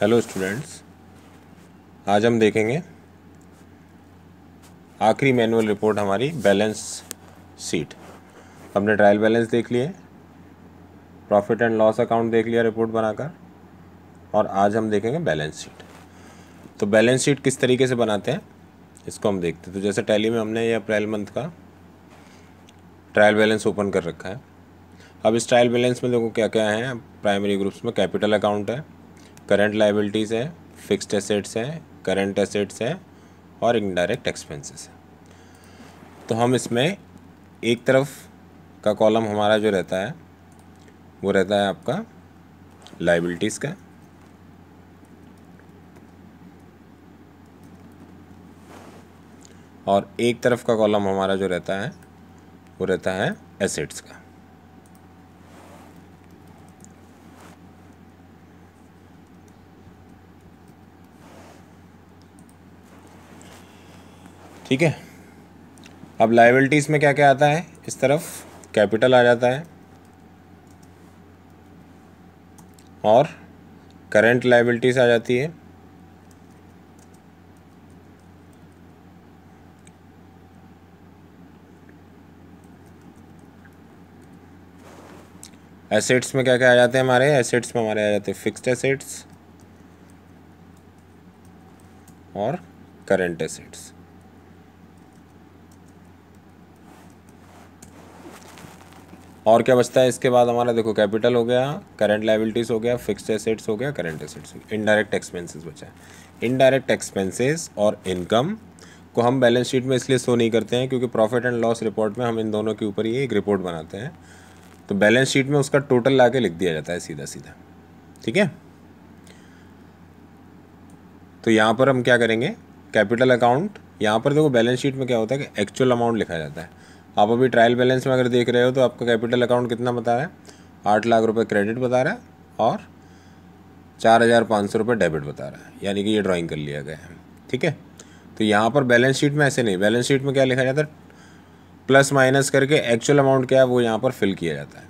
hello students आज हम देखेंगे आखिरी मैनुअल रिपोर्ट हमारी बैलेंस शीट हमने ट्रायल बैलेंस देख लिए प्रॉफिट एंड लॉस अकाउंट देख लिया रिपोर्ट बनाकर और आज हम देखेंगे बैलेंस शीट तो बैलेंस शीट किस तरीके से बनाते हैं इसको हम देखते हैं तो जैसे टैली में हमने ये अप्रैल मंथ का ट्रायल बैलेंस ओपन कर रखा है अब इस ट्रायल बैलेंस में देखो क्या क्या है प्राइमरी ग्रुप्स में कैपिटल अकाउंट है करंट लाइबिलिटीज़ हैं फिक्स्ड एसेट्स हैं करंट एसेट्स हैं और इनडायरेक्ट एक्सपेंसेस हैं तो हम इसमें एक तरफ का कॉलम हमारा जो रहता है वो रहता है आपका लाइबिलिटीज़ का और एक तरफ का कॉलम हमारा जो रहता है वो रहता है एसेट्स का ठीक है अब लाइबिलिटीज़ में क्या क्या आता है इस तरफ कैपिटल आ जाता है और करंट लाइबिलिटीज़ आ जाती है एसेट्स में क्या क्या आ जाते हैं हमारे एसेट्स में हमारे आ जाते हैं फिक्स्ड एसेट्स और करंट एसेट्स और क्या बचता है इसके बाद हमारा देखो कैपिटल हो गया करंट लाइबिलिटीज़ हो गया फिक्स्ड एसेट्स हो गया करंट एसेट्स हो गया इनडायरेक्ट एक्सपेंसेस बचा है इनडायरेक्ट एक्सपेंसेस और इनकम को हम बैलेंस शीट में इसलिए शो नहीं करते हैं क्योंकि प्रॉफिट एंड लॉस रिपोर्ट में हम इन दोनों के ऊपर ही एक रिपोर्ट बनाते हैं तो बैलेंस शीट में उसका टोटल ला के लिख दिया जाता है सीधा सीधा ठीक है तो यहाँ पर हम क्या करेंगे कैपिटल अकाउंट यहाँ पर देखो बैलेंस शीट में क्या होता है कि एक्चुअल अमाउंट लिखा जाता है आप अभी ट्रायल बैलेंस में अगर देख रहे हो तो आपका कैपिटल अकाउंट कितना बता रहा है आठ लाख रुपये क्रेडिट बता रहा है और चार हज़ार पाँच सौ रुपये डेबिट बता रहा है यानी कि ये ड्राइंग कर लिया गया है ठीक है तो यहाँ पर बैलेंस शीट में ऐसे नहीं बैलेंस शीट में क्या लिखा जाता है प्लस माइनस करके एक्चुअल अमाउंट क्या है वो यहाँ पर फिल किया जाता है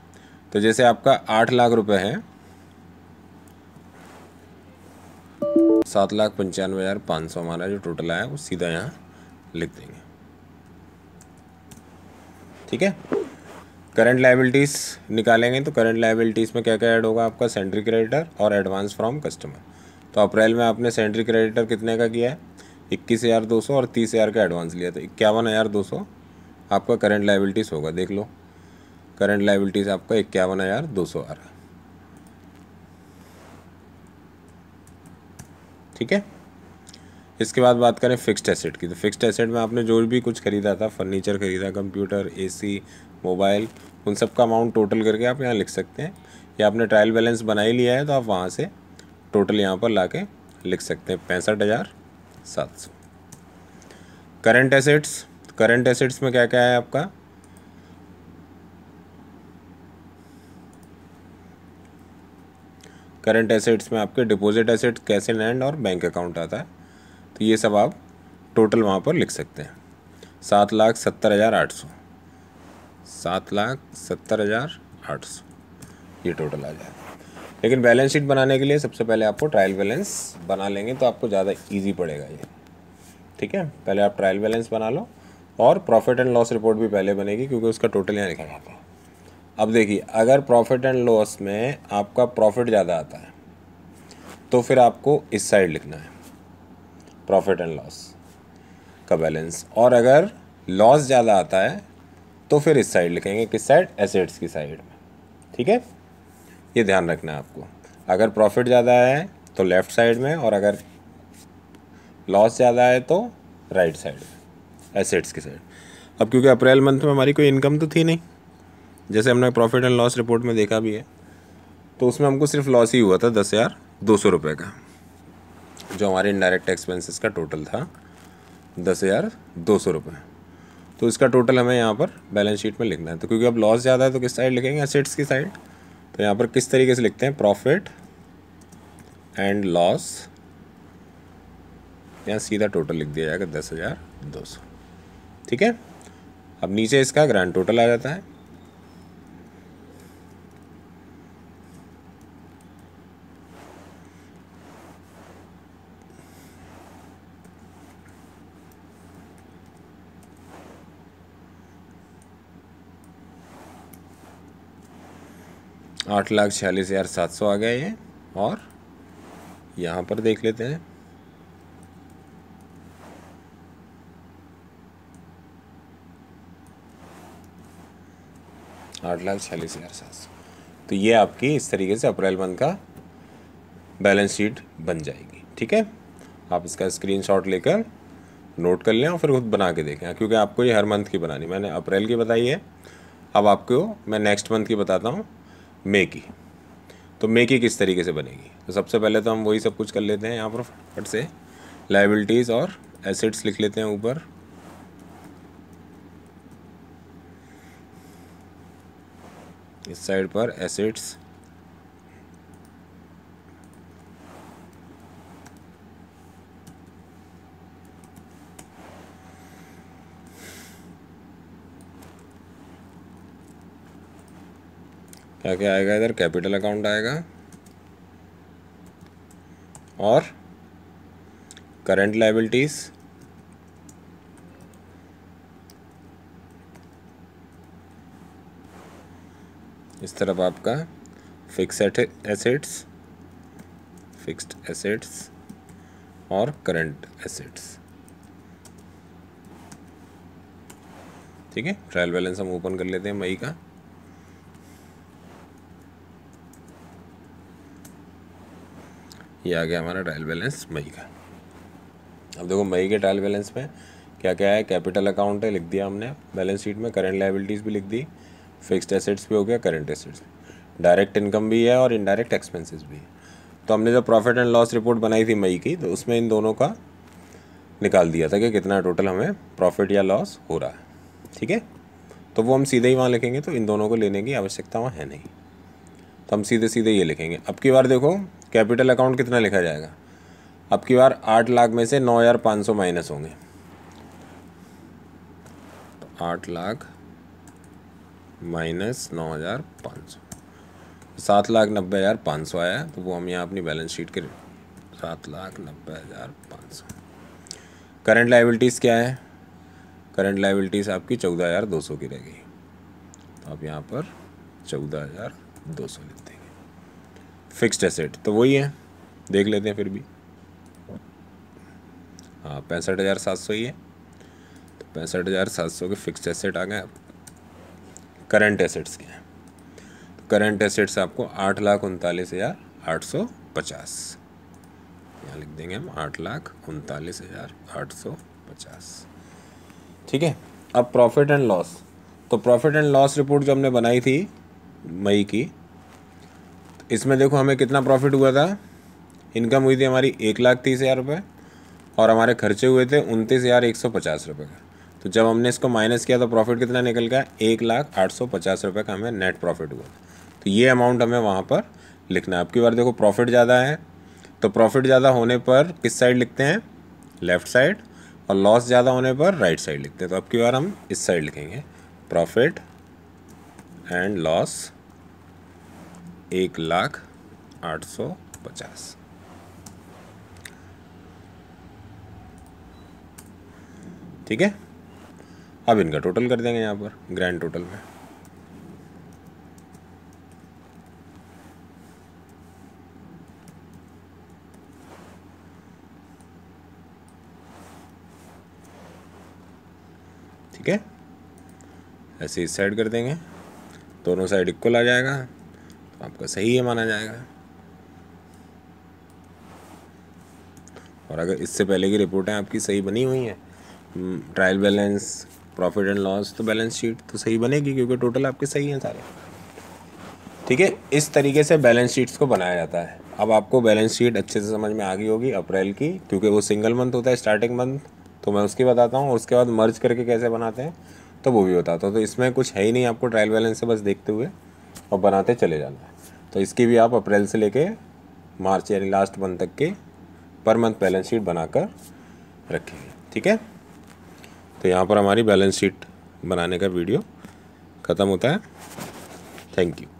तो जैसे आपका आठ लाख रुपये है सात लाख पंचानवे हज़ार पाँच सौ हमारा जो टोटल आया वो सीधा यहाँ लिख देंगे ठीक है करंट लाइबिलिटीज़ निकालेंगे तो करंट लाइबिलिटीज़ में क्या क्या ऐड होगा आपका सेंट्री क्रेडिटर और एडवांस फ्रॉम कस्टमर तो अप्रैल में आपने सेंट्री क्रेडिटर कितने का किया है इक्कीस हज़ार दो सौ और तीस हज़ार का एडवांस लिया तो इक्यावन हज़ार दो सौ आपका करंट लाइबिलिटीज़ होगा देख लो करंट लाइबिलिटीज़ आपका इक्यावन हज़ार दो सौ आ रहा है ठीक है इसके बाद बात करें फिक्स्ड एसेट की तो फिक्स्ड एसेट में आपने जो भी कुछ खरीदा था फर्नीचर खरीदा कंप्यूटर एसी मोबाइल उन सब का अमाउंट टोटल करके आप यहाँ लिख सकते हैं या आपने ट्रायल बैलेंस बना ही लिया है तो आप वहाँ से टोटल यहाँ पर ला के लिख सकते हैं पैंसठ हज़ार सात सौ करेंट एसेट्स करेंट एसेट्स में क्या क्या है आपका करेंट एसेट्स में आपके deposit assets cash in hand और बैंक अकाउंट आता है तो ये सब आप टोटल वहाँ पर लिख सकते हैं सात लाख सत्तर हज़ार आठ सौ सात लाख सत्तर हज़ार आठ सौ ये टोटल आ जाएगा लेकिन बैलेंस शीट बनाने के लिए सबसे पहले आपको ट्रायल बैलेंस बना लेंगे तो आपको ज़्यादा ईजी पड़ेगा ये ठीक है पहले आप ट्रायल बैलेंस बना लो और प्रॉफिट एंड लॉस रिपोर्ट भी पहले बनेगी क्योंकि उसका टोटल यहाँ लिखा जाता है अब देखिए अगर प्रॉफिट एंड लॉस में आपका प्रॉफिट ज़्यादा आता है तो फिर आपको इस साइड लिखना है प्रॉफिट एंड लॉस का बैलेंस और अगर लॉस ज़्यादा आता है तो फिर इस साइड लिखेंगे किस साइड एसेट्स की साइड में ठीक है ये ध्यान रखना है आपको अगर प्रॉफिट ज़्यादा है तो लेफ़्ट साइड में और अगर लॉस ज़्यादा है तो राइट साइड में एसेट्स की साइड अब क्योंकि अप्रैल मंथ में हमारी कोई इनकम तो थी नहीं जैसे हमने प्रॉफिट एंड लॉस रिपोर्ट में देखा भी है तो उसमें हमको सिर्फ लॉस ही हुआ था दस हज़ार दो सौ रुपये का जो हमारे इनडायरेक्ट एक्सपेंसेस का टोटल था दस हज़ार दो सौ रुपये तो इसका टोटल हमें यहाँ पर बैलेंस शीट में लिखना है तो क्योंकि अब लॉस ज़्यादा है तो किस साइड लिखेंगे असेट्स की साइड तो यहाँ पर किस तरीके से लिखते हैं प्रॉफिट एंड लॉस यहाँ सीधा टोटल लिख दिया जाएगा दस हज़ार दो सौ ठीक है अब नीचे इसका ग्रैंड टोटल आ जाता है आठ लाख छियालीस हज़ार सात सौ आ गया ये और यहाँ पर देख लेते हैं आठ लाख छियालीस हज़ार सात सौ तो ये आपकी इस तरीके से अप्रैल मंथ का बैलेंस शीट बन जाएगी ठीक है आप इसका स्क्रीनशॉट लेकर नोट कर लें और फिर खुद बना के देखें हाँ, क्योंकि आपको ये हर मंथ की बनानी मैंने अप्रैल की बताई है अब आपको मैं नेक्स्ट मंथ की बताता हूँ मेकी की तो मेकी किस तरीके से बनेगी तो सबसे पहले तो हम वही सब कुछ कर लेते हैं यहाँ पर फट से लाइबिलिटीज़ और एसेट्स लिख लेते हैं ऊपर इस साइड पर एसेट्स क्या क्या आएगा इधर कैपिटल अकाउंट आएगा और करंट लाइबिलिटीज इस तरफ आपका फिक्स एसेट्स फिक्स्ड एसेट्स और करंट एसेट्स ठीक है ट्रायल बैलेंस हम ओपन कर लेते हैं मई का ये आ गया हमारा ट्रायल बैलेंस मई का अब देखो मई के ट्रायल बैलेंस में क्या क्या है कैपिटल अकाउंट है लिख दिया हमने बैलेंस शीट में करेंट लाइबिलिटीज़ भी लिख दी फिक्स्ड एसेट्स भी हो गया करेंट एसेट्स डायरेक्ट इनकम भी है और इनडायरेक्ट एक्सपेंसिस भी है तो हमने जब प्रॉफिट एंड लॉस रिपोर्ट बनाई थी मई की तो उसमें इन दोनों का निकाल दिया था कि कितना टोटल हमें प्रॉफिट या लॉस हो रहा है ठीक है तो वो हम सीधे ही वहाँ लिखेंगे तो इन दोनों को लेने की आवश्यकता वहाँ है नहीं तो हम सीधे सीधे ये लिखेंगे अब की बार देखो कैपिटल अकाउंट कितना लिखा जाएगा अब की बार आठ लाख में से नौ हज़ार पाँच सौ माइनस होंगे तो आठ लाख माइनस नौ हज़ार पाँच सौ सात लाख नब्बे हज़ार पाँच सौ आया तो वो हम यहाँ अपनी बैलेंस शीट के सात लाख नब्बे हज़ार पाँच सौ करेंट लाइबिलिटीज़ क्या है करेंट लाइबिलिटीज़ आपकी चौदह हज़ार दो सौ की रह गई तो आप यहाँ पर चौदह हज़ार दो सौ लिखते फिक्स्ड एसेट तो वही है देख लेते हैं फिर भी हाँ पैंसठ हज़ार सात सौ ही है तो पैंसठ हज़ार सात सौ के फिक्स एसेट आ गए करंट एसेट्स के हैं तो करंट एसेट्स आपको आठ लाख उनतालीस हज़ार आठ सौ पचास यहाँ लिख देंगे हम आठ लाख उनतालीस हज़ार आठ सौ पचास ठीक है अब प्रॉफिट एंड लॉस तो प्रॉफिट एंड लॉस रिपोर्ट जो हमने बनाई थी मई की इसमें देखो हमें कितना प्रॉफिट हुआ था इनकम हुई थी हमारी एक लाख तीस हज़ार रुपये और हमारे खर्चे हुए थे उनतीस हज़ार एक सौ पचास रुपये का तो जब हमने इसको माइनस किया तो प्रॉफिट कितना निकल गया एक लाख आठ सौ पचास रुपये का हमें नेट प्रॉफिट हुआ तो ये अमाउंट हमें वहाँ पर लिखना है आपकी बार देखो प्रॉफिट ज़्यादा है तो प्रॉफिट ज़्यादा होने पर किस साइड लिखते हैं लेफ़्ट साइड और लॉस ज़्यादा होने पर राइट साइड लिखते हैं तो अब की बार हम इस साइड लिखेंगे प्रॉफिट एंड लॉस एक लाख आठ सौ पचास ठीक है अब इनका टोटल कर देंगे यहाँ पर ग्रैंड टोटल में ठीक है ऐसे इस साइड कर देंगे दोनों साइड इक्वल आ जाएगा तो आपका सही है माना जाएगा और अगर इससे पहले की रिपोर्टें आपकी सही बनी हुई हैं trial balance profit and loss तो बैलेंस शीट तो सही बनेगी क्योंकि टोटल आपके सही हैं सारे ठीक है इस तरीके से बैलेंस शीट्स को बनाया जाता है अब आपको बैलेंस शीट अच्छे से समझ में आ गई होगी अप्रैल की क्योंकि वो सिंगल मंथ होता है स्टार्टिंग मंथ तो मैं उसकी बताता हूँ उसके बाद मर्ज करके कैसे बनाते हैं तो वो भी बताता हूँ तो इसमें कुछ है ही नहीं आपको ट्रायल बैलेंस से बस देखते हुए और बनाते चले जाना है तो इसकी भी आप अप्रैल से लेके मार्च यानी लास्ट मंथ तक की पर मंथ बैलेंस शीट बनाकर रखेंगे ठीक है तो यहाँ पर हमारी बैलेंस शीट बनाने का वीडियो ख़त्म होता है थैंक यू